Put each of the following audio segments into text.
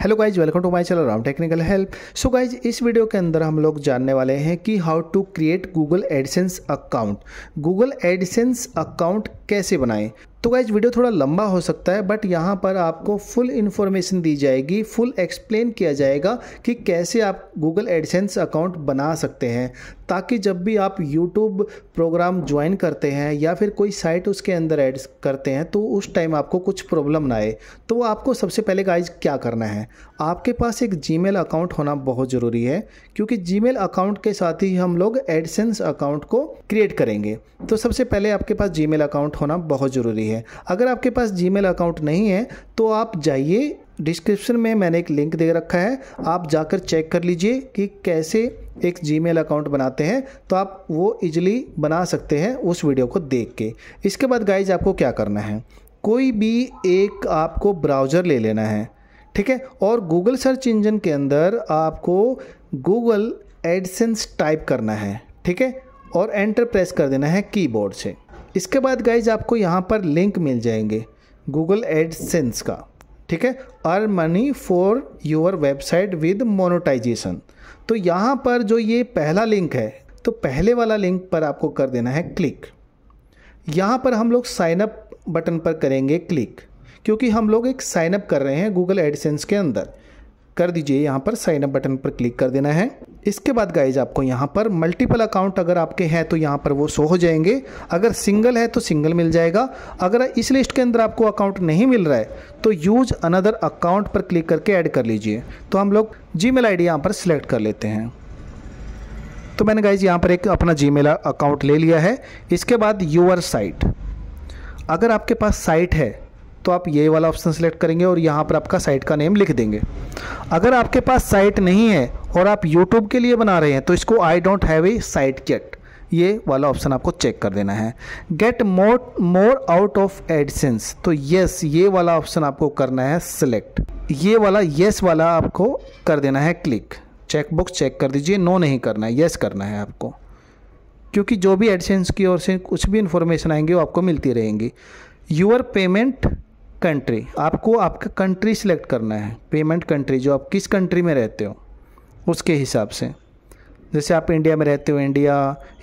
hello guys welcome to my channel Ram technical help so guys इस video के अंदर हम लोग जानने वाले हैं कि how to create Google AdSense account Google AdSense account कैसे बनाएं तो गाइज वीडियो थोड़ा लंबा हो सकता है बट यहाँ पर आपको फुल इन्फॉर्मेशन दी जाएगी फुल एक्सप्लेन किया जाएगा कि कैसे आप गूगल एडसेंस अकाउंट बना सकते हैं ताकि जब भी आप यूट्यूब प्रोग्राम ज्वाइन करते हैं या फिर कोई साइट उसके अंदर एड करते हैं तो उस टाइम आपको कुछ प्रॉब्लम ना आए तो वो आपको सबसे पहले गाइज क्या करना है आपके पास एक जी अकाउंट होना बहुत ज़रूरी है क्योंकि जी अकाउंट के साथ ही हम लोग एडसेंस अकाउंट को क्रिएट करेंगे तो सबसे पहले आपके पास जी अकाउंट होना बहुत ज़रूरी है अगर आपके पास जी अकाउंट नहीं है तो आप जाइए डिस्क्रिप्शन में मैंने एक लिंक दे रखा है आप जाकर चेक कर लीजिए कि कैसे एक जी अकाउंट बनाते हैं तो आप वो इजिली बना सकते हैं उस वीडियो को देख के इसके बाद गाइज आपको क्या करना है कोई भी एक आपको ब्राउज़र ले लेना है ठीक है और गूगल सर्च इंजन के अंदर आपको गूगल एडसेंस टाइप करना है ठीक है और एंटर प्रेस कर देना है कीबोर्ड से इसके बाद गाइज आपको यहाँ पर लिंक मिल जाएंगे गूगल एडसेंस का ठीक है earn money for your website with monetization तो यहाँ पर जो ये पहला लिंक है तो पहले वाला लिंक पर आपको कर देना है क्लिक यहाँ पर हम लोग साइनअप बटन पर करेंगे क्लिक क्योंकि हम लोग एक साइनअप कर रहे हैं गूगल एडसेंस के अंदर कर दीजिए यहाँ पर साइनअप बटन पर क्लिक कर देना है इसके बाद गाइज आपको यहाँ पर मल्टीपल अकाउंट अगर आपके हैं तो यहाँ पर वो शो हो जाएंगे अगर सिंगल है तो सिंगल मिल जाएगा अगर इस लिस्ट के अंदर आपको अकाउंट नहीं मिल रहा है तो यूज़ अनदर अकाउंट पर क्लिक करके ऐड कर लीजिए तो हम लोग जी मेल आई यहाँ पर सिलेक्ट कर लेते हैं तो मैंने गाइज यहाँ पर एक अपना जी अकाउंट ले लिया है इसके बाद यूअर साइट अगर आपके पास साइट है तो आप ये वाला ऑप्शन सेलेक्ट करेंगे और यहाँ पर आपका साइट का नेम लिख देंगे अगर आपके पास साइट नहीं है और आप यूट्यूब के लिए बना रहे हैं तो इसको I don't have a site get ये वाला ऑप्शन आपको चेक कर देना है get more more out of AdSense तो यस ये वाला ऑप्शन आपको करना है सिलेक्ट ये वाला यस वाला आपको कर देना है क्लिक चेकबुक चेक कर दीजिए नो नहीं करना है यस करना है आपको क्योंकि जो भी एडसेंस की ओर से कुछ भी इन्फॉर्मेशन आएंगे वो आपको मिलती रहेंगी यूअर पेमेंट कंट्री आपको आपका कंट्री सिलेक्ट करना है पेमेंट कंट्री जो आप किस कंट्री में रहते हो उसके हिसाब से जैसे आप इंडिया में रहते हो इंडिया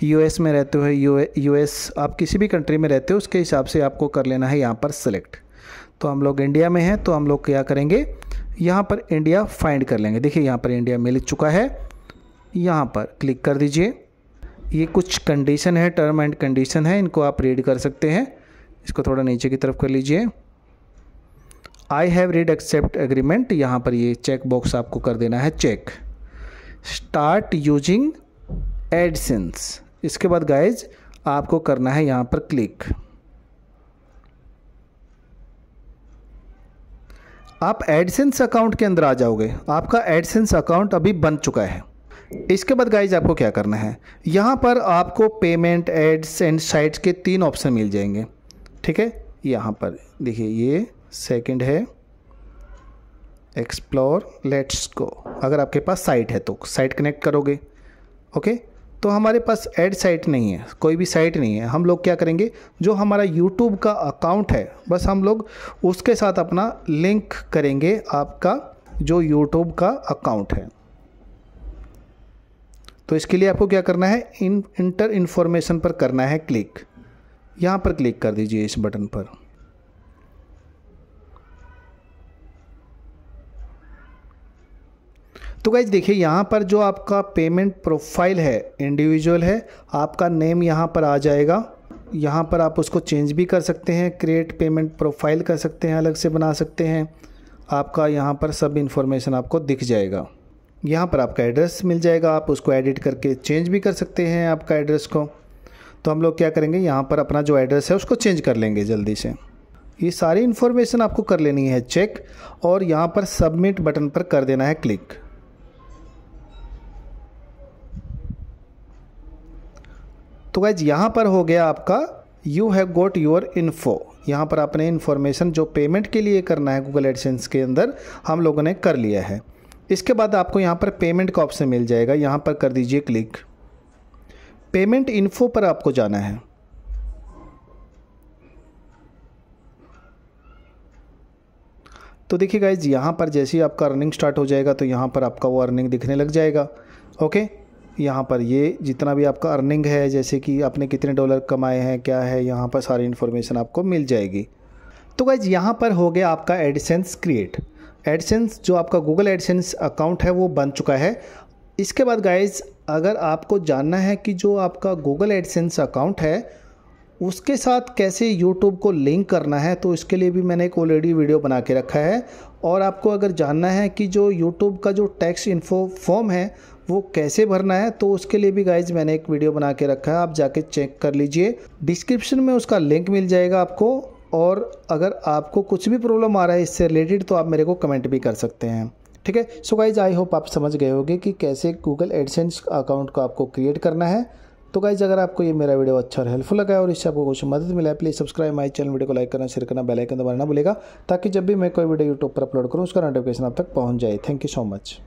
यूएस में रहते हो यू यूएस आप किसी भी कंट्री में रहते हो उसके हिसाब से आपको कर लेना है यहाँ पर सेलेक्ट तो हम लोग इंडिया में हैं तो हम लोग क्या करेंगे यहाँ पर इंडिया फाइंड कर लेंगे देखिए यहाँ पर इंडिया मिल चुका है यहाँ पर क्लिक कर दीजिए ये कुछ कंडीशन है टर्म एंड कंडीशन है इनको आप रीड कर सकते हैं इसको थोड़ा नीचे की तरफ कर लीजिए I have read accept agreement यहाँ पर ये चेक बॉक्स आपको कर देना है चेक स्टार्ट यूजिंग एडसेंस इसके बाद गाइज आपको करना है यहाँ पर क्लिक आप एडसेंस अकाउंट के अंदर आ जाओगे आपका एडसेंस अकाउंट अभी बन चुका है इसके बाद गाइज आपको क्या करना है यहाँ पर आपको पेमेंट एड्स एंड साइट्स के तीन ऑप्शन मिल जाएंगे ठीक है यहाँ पर देखिए ये सेकंड है एक्सप्लोर लेट्स गो अगर आपके पास साइट है तो साइट कनेक्ट करोगे ओके तो हमारे पास एड साइट नहीं है कोई भी साइट नहीं है हम लोग क्या करेंगे जो हमारा यूट्यूब का अकाउंट है बस हम लोग उसके साथ अपना लिंक करेंगे आपका जो यूट्यूब का अकाउंट है तो इसके लिए आपको क्या करना है इन इंटर इन्फॉर्मेशन पर करना है क्लिक यहाँ पर क्लिक कर दीजिए इस बटन पर तो गाइज देखिए यहाँ पर जो आपका पेमेंट प्रोफाइल है इंडिविजुअल है आपका नेम यहाँ पर आ जाएगा यहाँ पर आप उसको चेंज भी कर सकते हैं क्रिएट पेमेंट प्रोफाइल कर सकते हैं अलग से बना सकते हैं आपका यहाँ पर सब इन्फॉर्मेशन आपको दिख जाएगा यहाँ पर आपका एड्रेस मिल जाएगा आप उसको एडिट करके चेंज भी कर सकते हैं आपका एड्रेस को तो हम लोग क्या करेंगे यहाँ पर अपना जो एड्रेस है उसको चेंज कर लेंगे जल्दी से ये सारी इन्फॉर्मेशन आपको कर लेनी है चेक और यहाँ पर सबमिट बटन पर कर देना है क्लिक तो गाइज यहाँ पर हो गया आपका you have got your info यहाँ पर आपने इन्फॉर्मेशन जो पेमेंट के लिए करना है गूगल एडसेंस के अंदर हम लोगों ने कर लिया है इसके बाद आपको यहाँ पर पेमेंट का ऑप्शन मिल जाएगा यहाँ पर कर दीजिए क्लिक पेमेंट इन्फो पर आपको जाना है तो देखिए गाइज यहाँ पर जैसे ही आपका अर्निंग स्टार्ट हो जाएगा तो यहाँ पर आपका वो अर्निंग दिखने लग जाएगा ओके यहाँ पर ये जितना भी आपका अर्निंग है जैसे कि आपने कितने डॉलर कमाए हैं क्या है यहाँ पर सारी इन्फॉर्मेशन आपको मिल जाएगी तो गाइज यहाँ पर हो गया आपका एडिसेंस क्रिएट एडिसेंस जो आपका गूगल एडिसेंस अकाउंट है वो बन चुका है इसके बाद गाइज अगर आपको जानना है कि जो आपका गूगल एडिसेंस अकाउंट है उसके साथ कैसे यूट्यूब को लिंक करना है तो इसके लिए भी मैंने एक ऑलरेडी वीडियो बना के रखा है और आपको अगर जानना है कि जो यूट्यूब का जो टैक्स इन्फो फॉर्म है वो कैसे भरना है तो उसके लिए भी गाइज मैंने एक वीडियो बना के रखा है आप जाके चेक कर लीजिए डिस्क्रिप्शन में उसका लिंक मिल जाएगा आपको और अगर आपको कुछ भी प्रॉब्लम आ रहा है इससे रिलेटेड तो आप मेरे को कमेंट भी कर सकते हैं ठीक है सो गाइज आई होप आप समझ गए होगे कि कैसे गूगल एडसेंस अकाउंट को आपको क्रिएट करना है तो गाइज अगर आपको ये मेरा वीडियो अच्छा और हेल्पफुल लगा और इससे आपको कुछ मदद मिला है please subscribe my channel video को लाइक करना शेयर करना बेल आइकन दबाना भूलेगा ताकि जब भी मैं कोई वीडियो यूट्यूब पर अपलोड करूँ उसका नोटिफिकेशन आप तक पहुँच जाए थैंक यू सो मच